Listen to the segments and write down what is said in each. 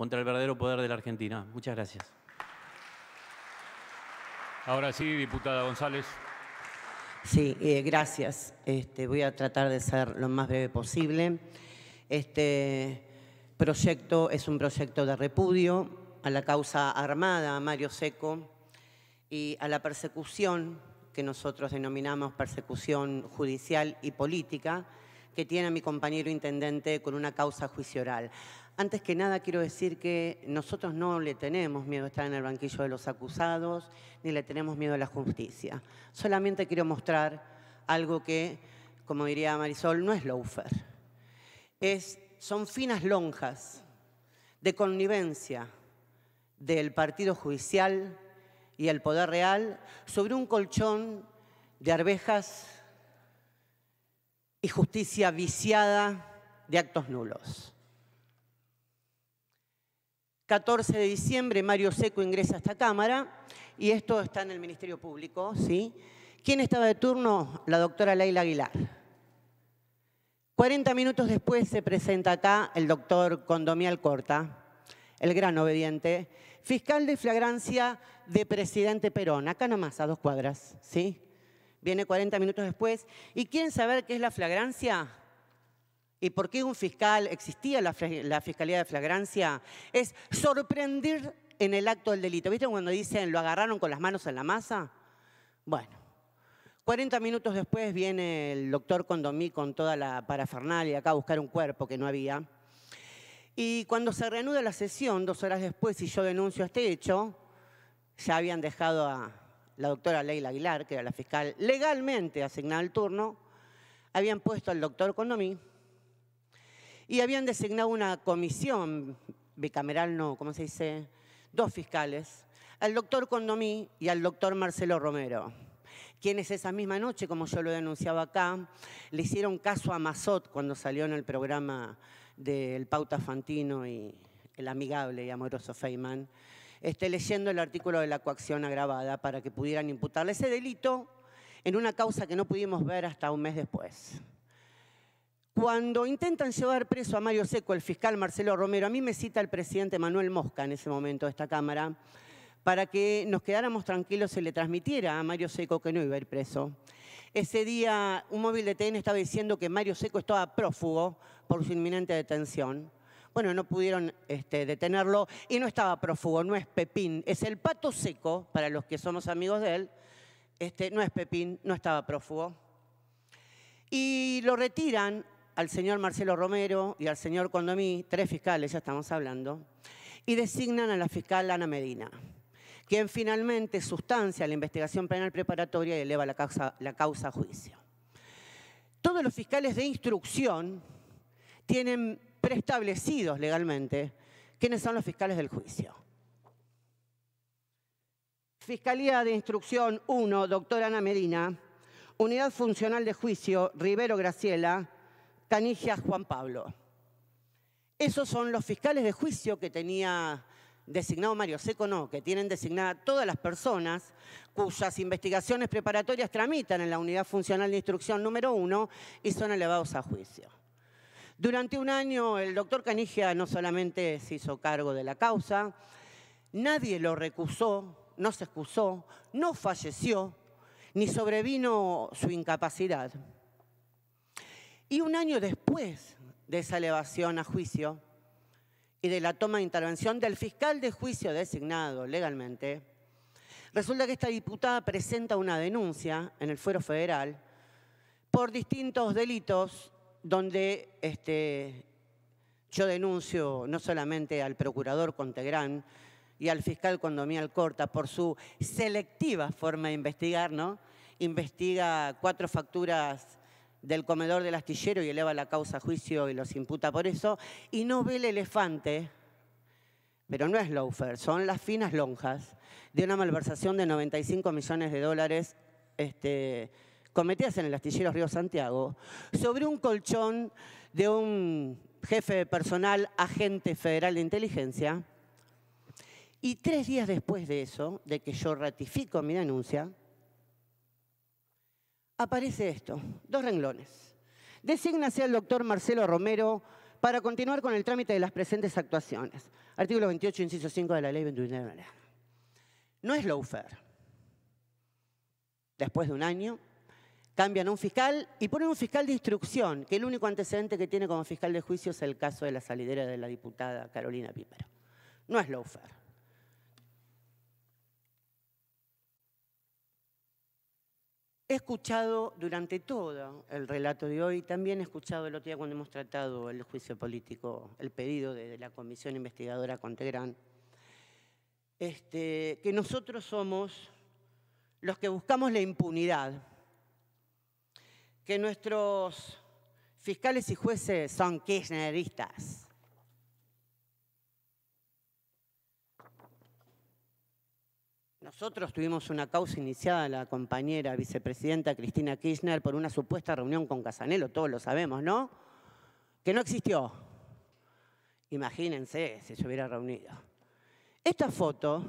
contra el verdadero poder de la Argentina. Muchas gracias. Ahora sí, diputada González. Sí, eh, gracias. Este, voy a tratar de ser lo más breve posible. Este proyecto es un proyecto de repudio a la causa armada, a Mario Seco, y a la persecución que nosotros denominamos persecución judicial y política, que tiene mi compañero intendente con una causa juicio Antes que nada quiero decir que nosotros no le tenemos miedo a estar en el banquillo de los acusados, ni le tenemos miedo a la justicia. Solamente quiero mostrar algo que, como diría Marisol, no es loafer. Es, son finas lonjas de connivencia del Partido Judicial y el Poder Real sobre un colchón de arvejas y justicia viciada de actos nulos. 14 de diciembre, Mario Seco ingresa a esta Cámara y esto está en el Ministerio Público, ¿sí? ¿Quién estaba de turno? La doctora Leila Aguilar. 40 minutos después se presenta acá el doctor Condomial Corta, el gran obediente, fiscal de flagrancia de presidente Perón, acá nomás, a dos cuadras, ¿sí? viene 40 minutos después y quieren saber qué es la flagrancia y por qué un fiscal existía la, la fiscalía de flagrancia. Es sorprender en el acto del delito. ¿Viste cuando dicen lo agarraron con las manos en la masa? Bueno, 40 minutos después viene el doctor Condomí con toda la parafernalia acá a buscar un cuerpo que no había. Y cuando se reanuda la sesión, dos horas después, y yo denuncio este hecho, ya habían dejado a, la doctora Leila Aguilar, que era la fiscal legalmente asignada al turno, habían puesto al doctor Condomí y habían designado una comisión bicameral, no, ¿cómo se dice? Dos fiscales, al doctor Condomí y al doctor Marcelo Romero, quienes esa misma noche, como yo lo denunciaba acá, le hicieron caso a Mazot cuando salió en el programa del Pauta Fantino y el amigable y amoroso Feynman, esté leyendo el artículo de la coacción agravada para que pudieran imputarle ese delito en una causa que no pudimos ver hasta un mes después. Cuando intentan llevar preso a Mario Seco, el fiscal Marcelo Romero, a mí me cita el presidente Manuel Mosca en ese momento de esta Cámara, para que nos quedáramos tranquilos y le transmitiera a Mario Seco que no iba a ir preso. Ese día un móvil de TN estaba diciendo que Mario Seco estaba prófugo por su inminente detención. Bueno, no pudieron este, detenerlo y no estaba prófugo, no es Pepín, es el pato seco, para los que somos amigos de él, este, no es Pepín, no estaba prófugo. Y lo retiran al señor Marcelo Romero y al señor Condomí, tres fiscales, ya estamos hablando, y designan a la fiscal Ana Medina, quien finalmente sustancia la investigación penal preparatoria y eleva la causa a juicio. Todos los fiscales de instrucción tienen preestablecidos legalmente quiénes son los fiscales del juicio. Fiscalía de Instrucción 1, doctora Ana Medina. Unidad Funcional de Juicio, Rivero Graciela. Canigia Juan Pablo. Esos son los fiscales de juicio que tenía designado Mario Seco, no, que tienen designada todas las personas cuyas investigaciones preparatorias tramitan en la Unidad Funcional de Instrucción número 1 y son elevados a juicio. Durante un año el doctor Canigia no solamente se hizo cargo de la causa, nadie lo recusó, no se excusó, no falleció, ni sobrevino su incapacidad. Y un año después de esa elevación a juicio y de la toma de intervención del fiscal de juicio designado legalmente, resulta que esta diputada presenta una denuncia en el fuero federal por distintos delitos donde este, yo denuncio no solamente al procurador Contegrán y al fiscal Condomial Corta por su selectiva forma de investigar, ¿no? Investiga cuatro facturas del comedor del astillero y eleva la causa a juicio y los imputa por eso, y no ve el elefante, pero no es loafer, son las finas lonjas de una malversación de 95 millones de dólares este, cometidas en el astillero Río Santiago, sobre un colchón de un jefe de personal, agente federal de inteligencia, y tres días después de eso, de que yo ratifico mi denuncia, aparece esto, dos renglones. Designase al doctor Marcelo Romero para continuar con el trámite de las presentes actuaciones. Artículo 28, inciso 5 de la ley 29. No es lawfare. Después de un año, Cambian a un fiscal y ponen un fiscal de instrucción, que el único antecedente que tiene como fiscal de juicio es el caso de la salidera de la diputada Carolina Pípero. No es lawfare. He escuchado durante todo el relato de hoy, también he escuchado el otro día cuando hemos tratado el juicio político, el pedido de la Comisión Investigadora Contegrán, este, que nosotros somos los que buscamos la impunidad que nuestros fiscales y jueces son kirchneristas. Nosotros tuvimos una causa iniciada la compañera vicepresidenta Cristina Kirchner por una supuesta reunión con Casanelo, todos lo sabemos, ¿no? Que no existió. Imagínense si se hubiera reunido. Esta foto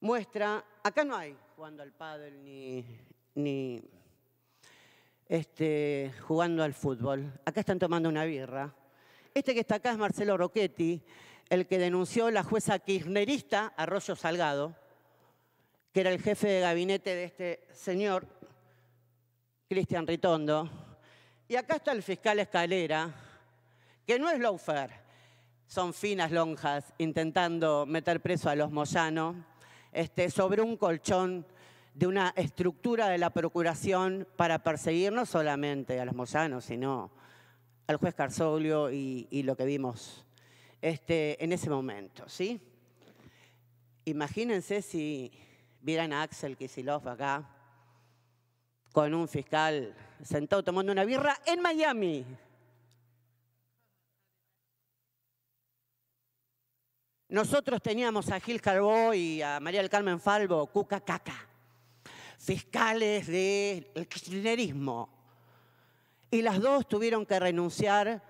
muestra, acá no hay jugando al pádel ni, ni este, jugando al fútbol. Acá están tomando una birra. Este que está acá es Marcelo Rochetti, el que denunció la jueza kirchnerista Arroyo Salgado, que era el jefe de gabinete de este señor, Cristian Ritondo. Y acá está el fiscal Escalera, que no es lawfare, son finas lonjas intentando meter preso a los Moyano este, sobre un colchón de una estructura de la procuración para perseguir no solamente a los mozanos, sino al juez Carzoglio y, lo que vimos este, en ese momento. ¿sí? Imagínense si vieran a Axel Kisilov acá con un fiscal sentado tomando una birra en Miami. Nosotros teníamos a Gil Carbó y a María del Carmen Falvo, Cuca Caca fiscales del kirchnerismo. Y las dos tuvieron que renunciar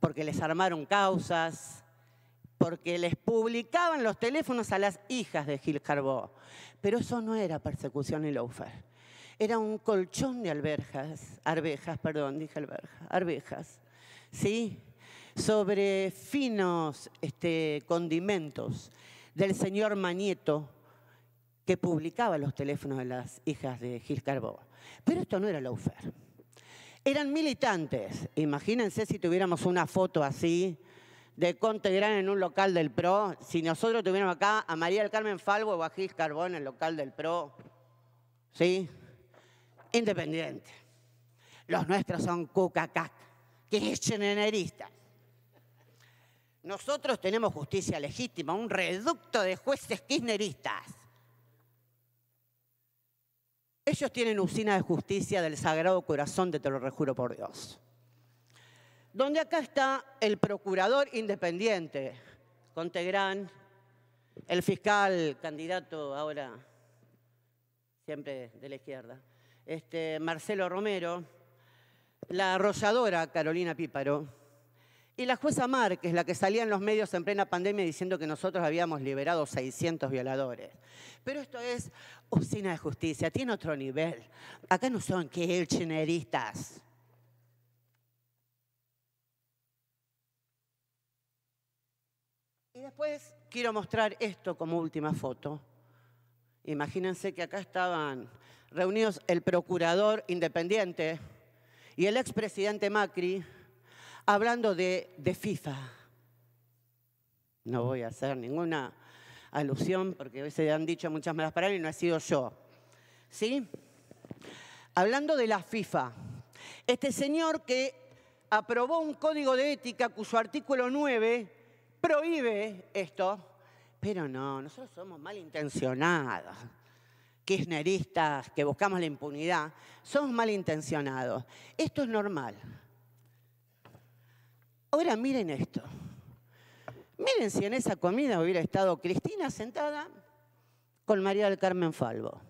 porque les armaron causas, porque les publicaban los teléfonos a las hijas de Gil Carbó. Pero eso no era persecución y lofer Era un colchón de alberjas, arvejas, perdón, dije alberjas, arvejas, ¿sí? Sobre finos este, condimentos del señor Manieto, que publicaba los teléfonos de las hijas de Gil Carbó, Pero esto no era Laufer. Eran militantes. Imagínense si tuviéramos una foto así de Conte Gran en un local del PRO, si nosotros tuviéramos acá a María del Carmen Falvo o a Gil Carbón en el local del PRO, ¿sí? Independiente. Los nuestros son cucacac, que es chenenerista. Nosotros tenemos justicia legítima, un reducto de jueces kirchneristas. Ellos tienen usina de justicia del Sagrado Corazón, de te lo rejuro por Dios. Donde acá está el procurador independiente, Contegrán, el fiscal candidato ahora, siempre de la izquierda, este, Marcelo Romero, la arrolladora Carolina Píparo, y la jueza Márquez, la que salía en los medios en plena pandemia diciendo que nosotros habíamos liberado 600 violadores. Pero esto es oficina de justicia, tiene otro nivel. Acá no son que el chineristas. Y después quiero mostrar esto como última foto. Imagínense que acá estaban reunidos el procurador independiente y el expresidente Macri, hablando de, FIFA. No voy a hacer ninguna alusión porque hoy se han dicho muchas malas palabras y no he sido yo. ¿Sí? Hablando de la FIFA, este señor que aprobó un código de ética cuyo artículo 9 prohíbe esto, pero no, nosotros somos malintencionados. Kirchneristas que buscamos la impunidad, somos malintencionados. Esto es normal. Ahora miren esto. Miren si en esa comida hubiera estado Cristina sentada con María del Carmen Falvo.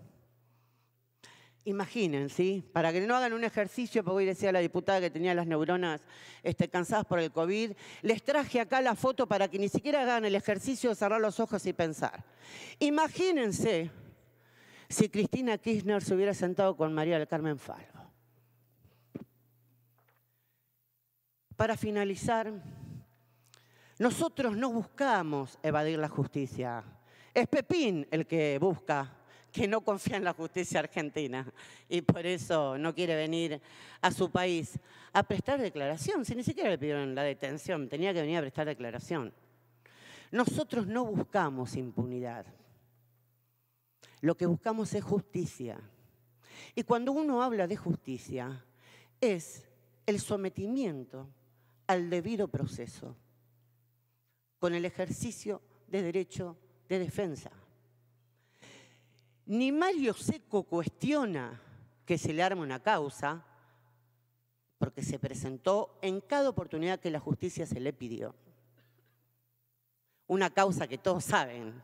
Imagínense, Para que no hagan un ejercicio, porque hoy decía la diputada que tenía las neuronas este, cansadas por el COVID, les traje acá la foto para que ni siquiera hagan el ejercicio de cerrar los ojos y pensar. Imagínense si Cristina Kirchner se hubiera sentado con María del Carmen Falvo. Para finalizar, nosotros no buscamos evadir la justicia. Es Pepín el que busca, que no confía en la justicia argentina y por eso no quiere venir a su país a prestar declaración. Si ni siquiera le pidieron la detención, tenía que venir a prestar declaración. Nosotros no buscamos impunidad. Lo que buscamos es justicia. Y cuando uno habla de justicia, es el sometimiento al debido proceso, con el ejercicio de derecho de defensa. Ni Mario Seco cuestiona que se le arme una causa, porque se presentó en cada oportunidad que la justicia se le pidió. Una causa que todos saben,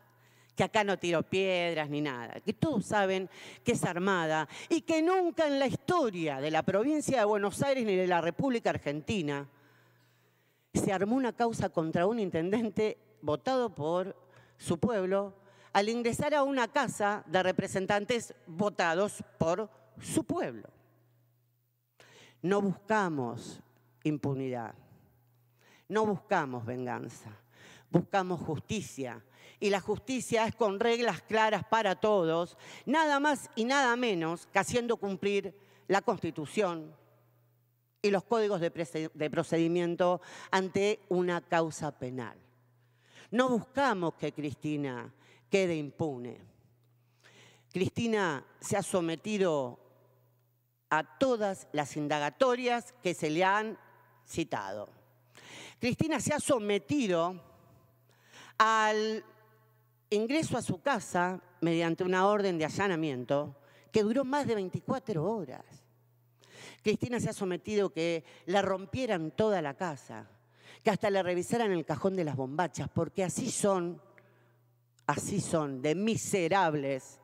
que acá no tiró piedras ni nada, que todos saben que es armada y que nunca en la historia de la provincia de Buenos Aires ni de la República Argentina se armó una causa contra un intendente votado por su pueblo al ingresar a una casa de representantes votados por su pueblo. No buscamos impunidad, no buscamos venganza, buscamos justicia. Y la justicia es con reglas claras para todos, nada más y nada menos que haciendo cumplir la Constitución, y los códigos de procedimiento ante una causa penal. No buscamos que Cristina quede impune. Cristina se ha sometido a todas las indagatorias que se le han citado. Cristina se ha sometido al ingreso a su casa mediante una orden de allanamiento que duró más de 24 horas. Cristina se ha sometido que la rompieran toda la casa, que hasta le revisaran el cajón de las bombachas, porque así son, así son, de miserables.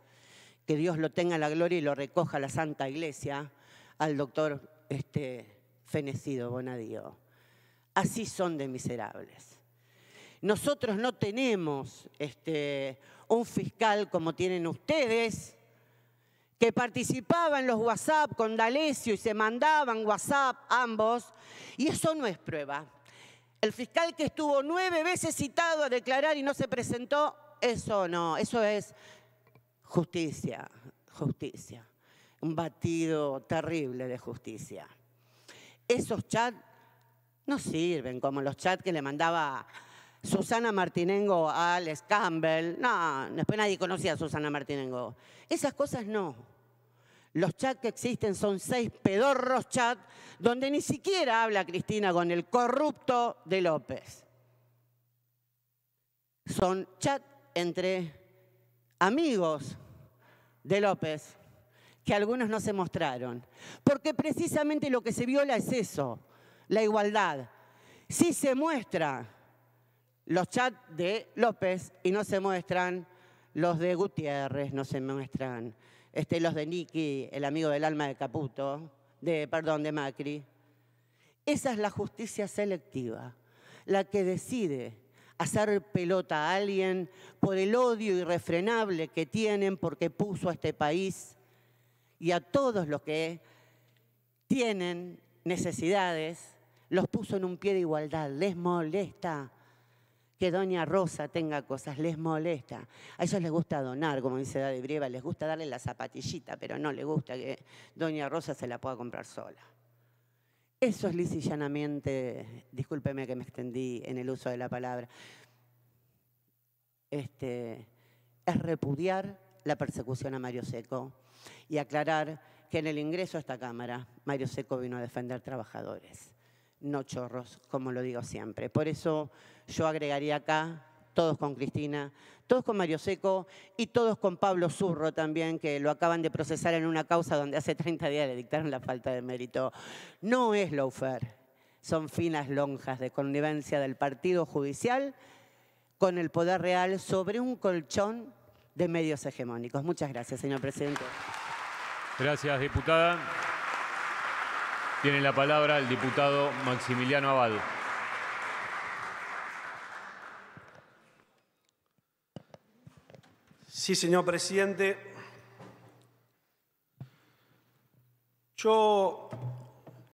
Que Dios lo tenga la gloria y lo recoja la Santa Iglesia al doctor este, fenecido Bonadío. Así son de miserables. Nosotros no tenemos este, un fiscal como tienen ustedes, que participaba en los WhatsApp con D'Alessio y se mandaban WhatsApp ambos, y eso no es prueba. El fiscal que estuvo nueve veces citado a declarar y no se presentó, eso no, eso es justicia, justicia. Un batido terrible de justicia. Esos chats no sirven como los chats que le mandaba Susana Martinengo a Alex Campbell. No, después nadie conocía a Susana Martinengo. Esas cosas no. Los chats que existen son seis pedorros chats donde ni siquiera habla Cristina con el corrupto de López. Son chats entre amigos de López que algunos no se mostraron. Porque precisamente lo que se viola es eso, la igualdad. Si se muestra los chats de López y no se muestran los de Gutiérrez, no se muestran este, los de Nicky, el amigo del alma de Caputo, de, perdón, de Macri. Esa es la justicia selectiva, la que decide hacer pelota a alguien por el odio irrefrenable que tienen porque puso a este país y a todos los que tienen necesidades, los puso en un pie de igualdad, les molesta que Doña Rosa tenga cosas, les molesta. A ellos les gusta donar, como dice de Brieva, les gusta darle la zapatillita, pero no les gusta que Doña Rosa se la pueda comprar sola. Eso es lisa discúlpeme que me extendí en el uso de la palabra, este, es repudiar la persecución a Mario Seco y aclarar que en el ingreso a esta Cámara, Mario Seco vino a defender trabajadores no chorros, como lo digo siempre. Por eso yo agregaría acá todos con Cristina, todos con Mario Seco y todos con Pablo Zurro también, que lo acaban de procesar en una causa donde hace 30 días le dictaron la falta de mérito. No es lawfare, son finas lonjas de connivencia del Partido Judicial con el Poder Real sobre un colchón de medios hegemónicos. Muchas gracias, señor presidente. Gracias, diputada. Tiene la palabra el diputado Maximiliano Abad. Sí, señor presidente. Yo